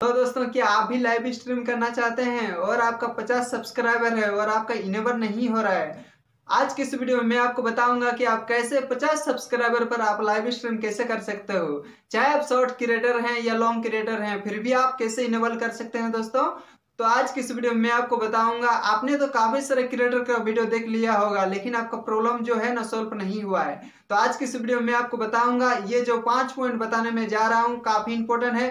तो दोस्तों क्या आप भी लाइव स्ट्रीम करना चाहते हैं और आपका 50 सब्सक्राइबर है और आपका इनेबल नहीं हो रहा है आज की इस वीडियो में मैं आपको बताऊंगा कि आप कैसे 50 सब्सक्राइबर पर आप लाइव स्ट्रीम कैसे कर सकते हो चाहे आप शॉर्ट क्रिएटर हैं या लॉन्ग क्रिएटर हैं फिर भी आप कैसे इनेबल कर सकते हैं दोस्तों तो आज की इस वीडियो में आपको बताऊंगा आपने तो काफी सारे क्रिएटर का वीडियो देख लिया होगा लेकिन आपका प्रॉब्लम जो है ना सॉल्व नहीं हुआ है तो आज की इस वीडियो में आपको बताऊंगा ये जो पांच पॉइंट बताने में जा रहा हूँ काफी इंपोर्टेंट है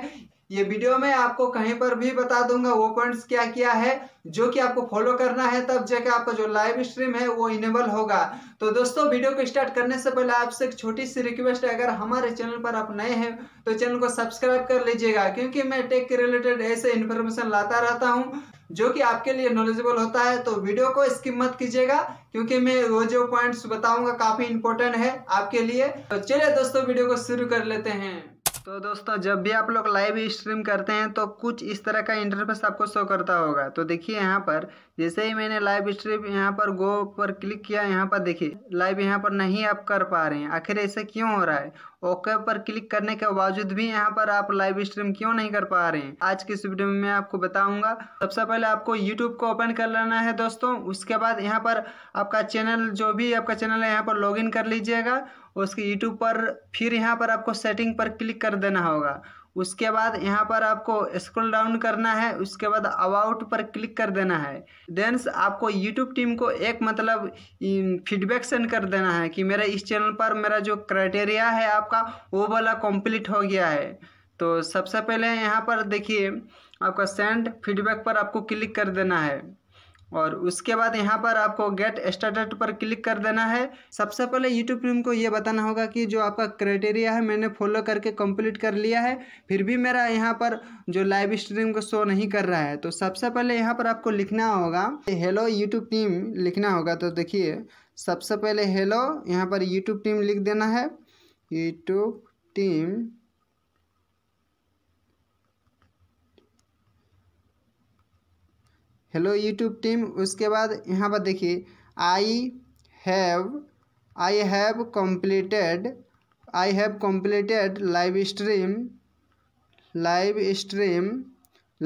ये वीडियो में आपको कहीं पर भी बता दूंगा वो पॉइंट्स क्या क्या है जो कि आपको फॉलो करना है तब जाके आपका जो लाइव स्ट्रीम है वो इनेबल होगा तो दोस्तों वीडियो को स्टार्ट करने से पहले आपसे एक छोटी सी रिक्वेस्ट है अगर हमारे चैनल पर आप नए हैं तो चैनल को सब्सक्राइब कर लीजिएगा क्योंकि मैं टेक के रिलेटेड ऐसे इन्फॉर्मेशन लाता रहता हूँ जो कि आपके लिए नॉलेजेबल होता है तो वीडियो को इसकी मत कीजिएगा क्योंकि मैं वो जो पॉइंट्स बताऊंगा काफ़ी इंपॉर्टेंट है आपके लिए तो चलिए दोस्तों वीडियो को शुरू कर लेते हैं तो दोस्तों जब भी आप लोग लाइव स्ट्रीम करते हैं तो कुछ इस तरह का इंटरफेस आपको शो करता होगा तो देखिए यहाँ पर जैसे ही मैंने लाइव स्ट्रीम यहाँ पर गो पर क्लिक किया यहाँ पर देखिए लाइव यहाँ पर नहीं आप कर पा रहे हैं आखिर ऐसे क्यों हो रहा है ओके पर क्लिक करने के बावजूद भी यहाँ पर आप लाइव स्ट्रीम क्यों नहीं कर पा रहे हैं आज की इस वीडियो में मैं आपको बताऊंगा सबसे पहले आपको यूट्यूब को ओपन कर लेना है दोस्तों उसके बाद यहाँ पर आपका चैनल जो भी आपका चैनल है यहाँ पर लॉग कर लीजिएगा उसके यूट्यूब पर फिर यहाँ पर आपको सेटिंग पर क्लिक कर देना होगा उसके बाद यहाँ पर आपको स्क्रॉल डाउन करना है उसके बाद अबाउट पर क्लिक कर देना है देंस आपको यूट्यूब टीम को एक मतलब फीडबैक सेंड कर देना है कि मेरा इस चैनल पर मेरा जो क्राइटेरिया है आपका वो वाला कंप्लीट हो गया है तो सबसे पहले यहाँ पर देखिए आपका सेंड फीडबैक पर आपको क्लिक कर देना है और उसके बाद यहाँ पर आपको गेट स्टार्टेड पर क्लिक कर देना है सबसे पहले यूट्यूब प्रीम को ये बताना होगा कि जो आपका क्राइटेरिया है मैंने फॉलो करके कंप्लीट कर लिया है फिर भी मेरा यहाँ पर जो लाइव स्ट्रीम को शो नहीं कर रहा है तो सबसे पहले यहाँ पर आपको लिखना होगा हेलो यूट्यूब टीम लिखना होगा तो देखिए सबसे पहले हेलो यहाँ पर यूट्यूब टीम लिख देना है YouTube team hello YouTube team उसके बाद यहाँ पर देखिए I have I have completed I have completed live stream live stream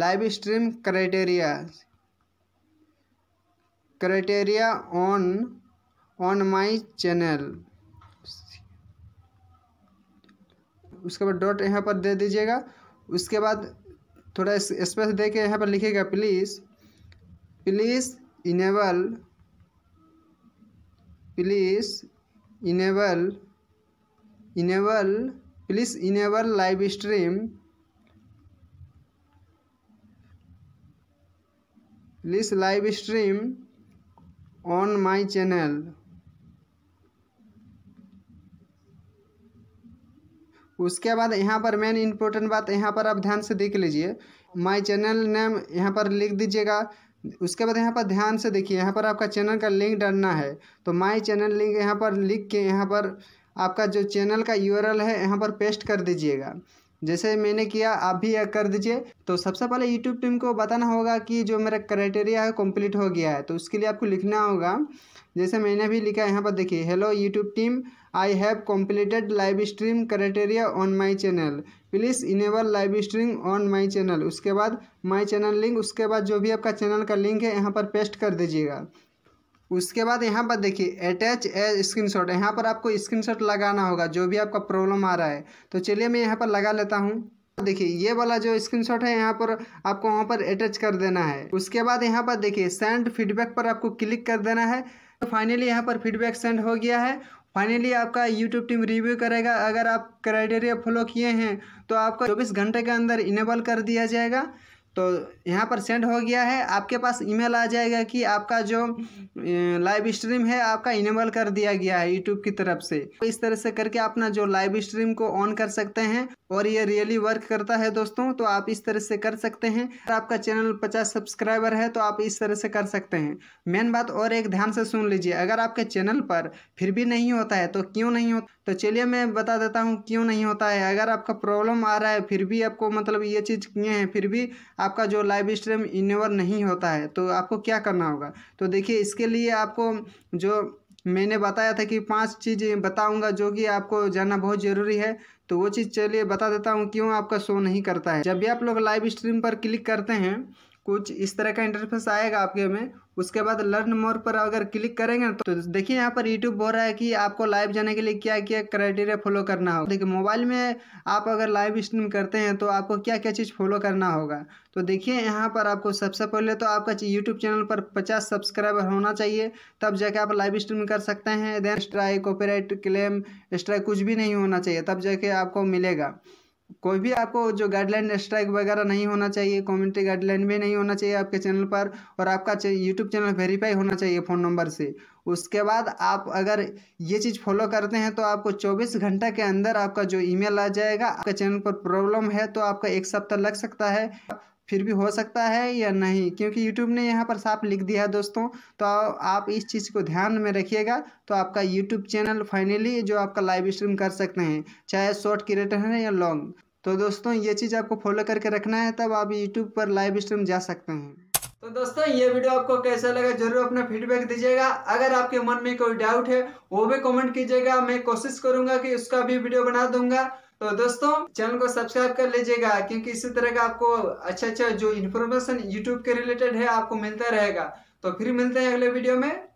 live stream criteria criteria on on my channel उसके बाद डॉट यहाँ पर दे दीजिएगा उसके बाद थोड़ा स्पेस दे के यहाँ पर लिखिएगा please please enable please enable enable please enable live stream please live stream on my channel उसके बाद यहाँ पर मेन इम्पोर्टेंट बात यहाँ पर आप ध्यान से देख लीजिए माय चैनल नेम यहाँ पर लिख दीजिएगा उसके बाद यहाँ पर ध्यान से देखिए यहाँ पर आपका चैनल का लिंक डालना है तो माय चैनल लिंक यहाँ पर लिख के यहाँ पर आपका जो चैनल का यूआरएल है यहाँ पर पेस्ट कर दीजिएगा जैसे मैंने किया आप भी कर दीजिए तो सबसे पहले यूट्यूब टीम को बताना होगा कि जो मेरा क्राइटेरिया है कम्प्लीट हो गया है तो उसके लिए आपको लिखना होगा जैसे मैंने भी लिखा है यहाँ पर देखिए hello YouTube team I have completed live stream criteria on my channel please enable live stream on my channel उसके बाद माई चैनल लिंक उसके बाद जो भी आपका चैनल का लिंक है यहाँ पर पेस्ट कर दीजिएगा उसके बाद यहाँ पर देखिए अटैच स्क्रीन स्क्रीनशॉट यहाँ पर आपको स्क्रीनशॉट लगाना होगा जो भी आपका प्रॉब्लम आ रहा है तो चलिए मैं यहाँ पर लगा लेता हूँ देखिए ये वाला जो स्क्रीनशॉट है यहाँ पर आपको वहाँ पर अटैच कर देना है उसके बाद यहाँ पर देखिए सेंड फीडबैक पर आपको क्लिक कर देना है तो फाइनली यहाँ पर फीडबैक सेंड हो गया है फाइनली आपका यूट्यूब टीम रिव्यू करेगा अगर आप क्राइटेरिया फॉलो किए हैं तो आपको चौबीस घंटे के अंदर इनेबल कर दिया जाएगा तो यहाँ पर सेंड हो गया है आपके पास ईमेल आ जाएगा कि आपका जो लाइव स्ट्रीम हम्म। है आपका इनेबल कर दिया गया है यूट्यूब की तरफ से तो इस तरह से करके अपना जो लाइव स्ट्रीम को ऑन कर सकते हैं और ये रियली वर्क करता है दोस्तों तो आप इस तरह से कर सकते हैं अगर आपका चैनल पचास सब्सक्राइबर है तो आप इस तरह से कर सकते हैं मेन बात और एक ध्यान से सुन लीजिए अगर आपके चैनल पर फिर भी नहीं होता है तो क्यों नहीं होता तो चलिए मैं बता देता हूँ क्यों नहीं होता है अगर आपका प्रॉब्लम आ रहा है फिर भी आपको मतलब ये चीज़ किए हैं फिर भी आपका जो लाइव स्ट्रीम इनवर नहीं होता है तो आपको क्या करना होगा तो देखिए इसके लिए आपको जो मैंने बताया था कि पांच चीज़ें बताऊंगा जो कि आपको जानना बहुत ज़रूरी है तो वो चीज़ चलिए बता देता हूँ क्यों आपका शो नहीं करता है जब भी आप लोग लाइव स्ट्रीम पर क्लिक करते हैं कुछ इस तरह का इंटरफेस आएगा आपके में उसके बाद लर्न मोर पर अगर क्लिक करेंगे ना तो देखिए यहाँ पर यूट्यूब बोल रहा है कि आपको लाइव जाने के लिए क्या क्या क्राइटेरिया फॉलो करना होगा देखिए मोबाइल में आप अगर लाइव स्ट्रीम करते हैं तो आपको क्या क्या चीज़ फॉलो करना होगा तो देखिए यहाँ पर आपको सबसे पहले तो आपका यूट्यूब चैनल पर पचास सब्सक्राइबर होना चाहिए तब जाके आप लाइव स्ट्रीम कर सकते हैं देन स्ट्राइक ऑपरेट क्लेम स्ट्राइक कुछ भी नहीं होना चाहिए तब जाके आपको मिलेगा कोई भी आपको जो गाइडलाइन स्ट्राइक वगैरह नहीं होना चाहिए कम्युनिटी गाइडलाइन भी नहीं होना चाहिए आपके चैनल पर और आपका यूट्यूब चैनल वेरीफाई होना चाहिए फ़ोन नंबर से उसके बाद आप अगर ये चीज़ फॉलो करते हैं तो आपको 24 घंटा के अंदर आपका जो ईमेल आ जाएगा आपके चैनल पर प्रॉब्लम है तो आपका एक सप्ताह लग सकता है फिर भी हो सकता है या नहीं क्योंकि यूट्यूब ने यहाँ पर साफ लिख दिया है दोस्तों तो आप इस चीज़ को ध्यान में रखिएगा तो आपका YouTube चैनल फाइनली जो आपका लाइव स्ट्रीम कर सकते हैं चाहे शॉर्ट क्रिएटर है या लॉन्ग तो दोस्तों ये चीज़ आपको फॉलो करके रखना है तब आप यूट्यूब पर लाइव स्ट्रीम जा सकते हैं तो दोस्तों ये वीडियो आपको कैसा लगा जरूर अपना फीडबैक दीजिएगा अगर आपके मन में कोई डाउट है वो भी कमेंट कीजिएगा मैं कोशिश करूंगा कि उसका भी वीडियो बना दूंगा तो दोस्तों चैनल को सब्सक्राइब कर लीजिएगा क्योंकि इसी तरह का आपको अच्छा अच्छा जो इन्फॉर्मेशन यूट्यूब के रिलेटेड है आपको मिलता रहेगा तो फिर मिलते हैं अगले वीडियो में